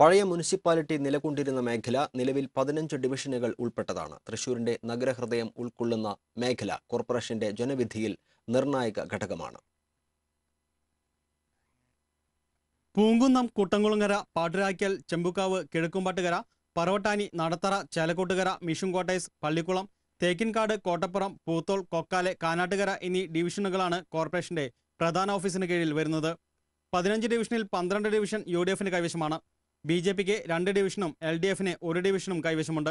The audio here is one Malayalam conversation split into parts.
പഴയ മുനിസിപ്പാലിറ്റി നിലകൊണ്ടിരുന്ന മേഖല നിലവിൽ പതിനഞ്ച് ഡിവിഷനുകൾ ഉൾപ്പെട്ടതാണ് തൃശൂരിന്റെ നഗരഹൃദയം ഉൾക്കൊള്ളുന്ന മേഖല കോർപ്പറേഷന്റെ ജനവിധിയിൽ നിർണായക ഘടകമാണ് പൂങ്കുന്നം കൂട്ടംകുളങ്ങര പാട്ടുരാക്കൽ ചെമ്പുക്കാവ് കിഴക്കുംപാട്ടുകര പറവട്ടാനി നടത്തറ ചേലക്കോട്ടുകര മിഷൻ കോട്ടേഴ്സ് പള്ളിക്കുളം തേക്കിൻകാട് കോട്ടപ്പുറം പൂത്തോൾ കൊക്കാലെ കാനാട്ടുകര എന്നീ ഡിവിഷനുകളാണ് കോർപ്പറേഷന്റെ പ്രധാന ഓഫീസിന് കീഴിൽ വരുന്നത് പതിനഞ്ച് ഡിവിഷനിൽ പന്ത്രണ്ട് ഡിവിഷൻ യു ഡി എഫിന് കൈവശമാണ് ബി ജെ പിക്ക് രണ്ട് ഡിവിഷനും എൽ ഡി എഫിന് ഒരു ഡിവിഷനും കൈവശമുണ്ട്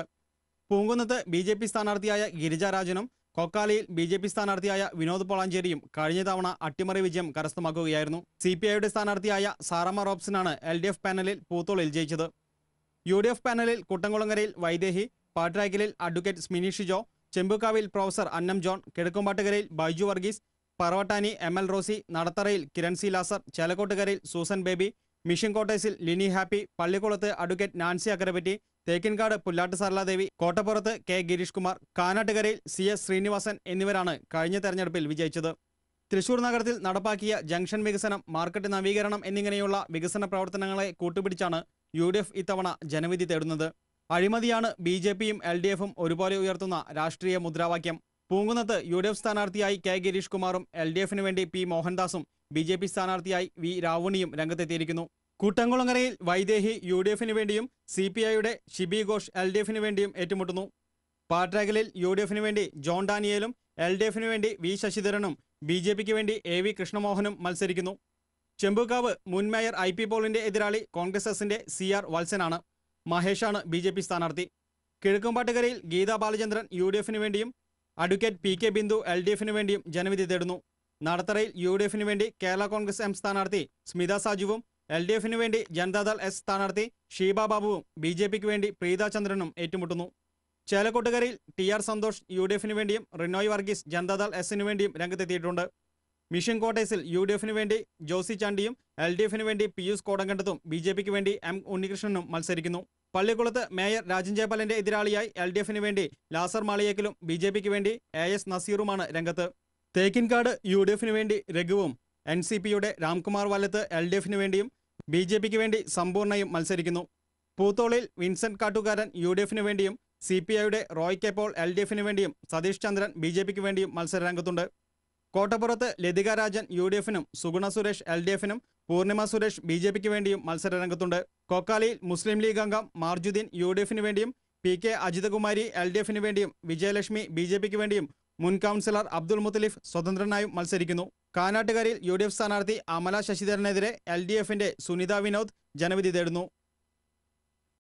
പൂങ്കുന്നത്ത് ബി ജെ പി സ്ഥാനാർത്ഥിയായ ഗിരിജാരാജനും കൊക്കാലിയിൽ ബി ജെ പി സ്ഥാനാർത്ഥിയായ വിനോദ് പൊളാഞ്ചേരിയും കഴിഞ്ഞ തവണ അട്ടിമറി വിജയം കരസ്ഥമാക്കുകയായിരുന്നു സി പി ഐയുടെ സ്ഥാനാർത്ഥിയായ സാറമ്മ റോബ്സനാണ് എൽ ഡി എഫ് പാനലിൽ പൂത്തോളിൽ ജയിച്ചത് യു ഡി എഫ് പാനലിൽ കുട്ടംകുളങ്ങരയിൽ വൈദേഹി പാട്രാക്കിലിൽ അഡ്വക്കേറ്റ് സ്മിനിഷ് ജോ ചെമ്പുക്കാവിൽ പ്രൊഫസർ അന്നം ജോൺ കിഴക്കുംപാട്ടുകരയിൽ Baiju Varghese Paravattani M L Rosie നടത്തറയിൽ കിരൺ സി ലാസർ ചേലക്കോട്ടുകരയിൽ സൂസൻ ബേബി മിഷൻ കോട്ടേഴ്സിൽ ലിനി ഹാപ്പി പള്ളിക്കുളത്ത് അഡ്വക്കേറ്റ് നാൻസി അക്കരപ്പറ്റി തേക്കിൻകാട് പുല്ലാട്ട് സരളാദേവി കോട്ടപ്പുറത്ത് കെ ഗിരീഷ് കുമാർ കാനാട്ടുകരയിൽ സി എസ് ശ്രീനിവാസൻ എന്നിവരാണ് കഴിഞ്ഞ തെരഞ്ഞെടുപ്പിൽ വിജയിച്ചത് തൃശൂർ നഗരത്തിൽ നടപ്പാക്കിയ ജംഗ്ഷൻ വികസനം മാർക്കറ്റ് നവീകരണം എന്നിങ്ങനെയുള്ള വികസന പ്രവർത്തനങ്ങളെ കൂട്ടുപിടിച്ചാണ് യു ഇത്തവണ ജനവിധി തേടുന്നത് അഴിമതിയാണ് ബി ജെ പിയും എൽ ഡി എഫും ഒരുപോലെ ഉയർത്തുന്ന രാഷ്ട്രീയ മുദ്രാവാക്യം പൂങ്കുന്നത്ത് യു ഡി എഫ് സ്ഥാനാർത്ഥിയായി കെ ഗിരീഷ് കുമാറും എൽ ഡി എഫിനു വേണ്ടി പി മോഹൻദാസും ബി ജെ പി സ്ഥാനാർത്ഥിയായി വി രാവുണിയും രംഗത്തെത്തിയിരിക്കുന്നു കൂട്ടംകുളങ്ങരയിൽ വൈദേഹി യു ഡി എഫിന് വേണ്ടിയും സി പി ഐയുടെ ഷിബി ഘോഷ് എൽ ഡി എഫിന് വേണ്ടിയും ഏറ്റുമുട്ടുന്നു പാട്രാഗലിൽ യു ഡി എഫിന് വേണ്ടി ജോൺ ഡാനിയേലും എൽ ഡി എഫിന് വേണ്ടി വി ശശിധരനും ബി ജെ പിക്ക് വേണ്ടി എ വി കൃഷ്ണമോഹനും മത്സരിക്കുന്നു ചെമ്പുകാവ് മുൻ മേയർ ഐ പി പോളിന്റെ എതിരാളി കോൺഗ്രസ് എസിന്റെ സി ആർ വത്സനാണ് മഹേഷാണ് ബി ജെ പി സ്ഥാനാർത്ഥി കിഴക്കുംപാട്ടുകരയിൽ ഗീതാ ബാലചന്ദ്രൻ യു ഡി എഫിന് വേണ്ടിയും advocate P K Bindu L D എഫിന് വേണ്ടിയും ജനവിധി തേടുന്നു നടത്തറയിൽ യു ഡി എഫിന് വേണ്ടി കേരള കോൺഗ്രസ് എം സ്ഥാനാർത്ഥി സ്മിത സാജുവും എൽ ഡി എഫിന് വേണ്ടി ജനതാദൾ എസ് സ്ഥാനാർത്ഥി ഷീബ ബാബുവും ബി ജെ പിക്ക് വേണ്ടി ചന്ദ്രനും ഏറ്റുമുട്ടുന്നു ചേലക്കോട്ടുകരയിൽ T R Santhosh U D എഫിന് വേണ്ടിയും റിനോയ് വർഗീസ് ജനതാദൾ എസിന് വേണ്ടിയും രംഗത്തെത്തിയിട്ടുണ്ട് മിഷൻ കോട്ടേഴ്സിൽ യു ഡി എഫിന് വേണ്ടി ജോസി ചാണ്ടിയും എൽ ഡി എഫിന് വേണ്ടി പിയൂസ് കോടങ്കണ്ടത്തും ബി ജെ പിക്ക് വേണ്ടി എം ഉണ്ണികൃഷ്ണനും മത്സരിക്കുന്നു പള്ളിക്കുളത്ത് മേയർ രാജൻ ജയപാലിന്റെ എതിരാളിയായി എൽ ഡി എഫിന് വേണ്ടി ലാസർ മാളിയേക്കലും ബി ജെ പിക്ക് വേണ്ടി എ എസ് നസീറുമാണ് രംഗത്ത് തേക്കിൻകാട് യു ഡി എഫിന് വേണ്ടി രഘുവും എൻ സി പിയുടെ രാംകുമാർ വാലത്ത് എൽ ഡി എഫിന് വേണ്ടിയും ബി ജെ പിക്ക് വേണ്ടി സമ്പൂർണ്ണയും മത്സരിക്കുന്നു പൂത്തോളിൽ വിൻസെന്റ് കാട്ടുകാരൻ യു ഡി എഫിന് വേണ്ടിയും സി പി ഐയുടെ Roy K Paul L D എഫിന് വേണ്ടിയും സതീഷ് ചന്ദ്രൻ ബി ജെ പിക്ക് വേണ്ടിയും മത്സരരംഗത്തുണ്ട് കോട്ടപ്പുറത്ത് ലതിക രാജൻ യു ഡി എഫിനും സുഗുണ സുരേഷ് എൽ ഡി എഫിനും പൂർണിമ സുരേഷ് ബി ജെ പിക്ക് വേണ്ടിയും മത്സരരംഗത്തുണ്ട് കൊക്കാലിയിൽ മുസ്ലിം ലീഗ് അംഗം മാർജുദ്ദീൻ യു ഡി എഫിന് വേണ്ടിയും P K Ajithakumari L D എഫിന് വേണ്ടിയും വിജയലക്ഷ്മി ബി ജെ പിക്ക് വേണ്ടിയും മുൻ കൗൺസിലർ അബ്ദുൾ മുത്തലിഫ് സ്വതന്ത്രനായും മത്സരിക്കുന്നു കാനാട്ടുകാരിൽ യു ഡി എഫ് സ്ഥാനാർത്ഥി അമല ശശിധരനെതിരെ എൽ ഡി എഫിന്റെ സുനിത വിനോദ് ജനവിധി തേടുന്നു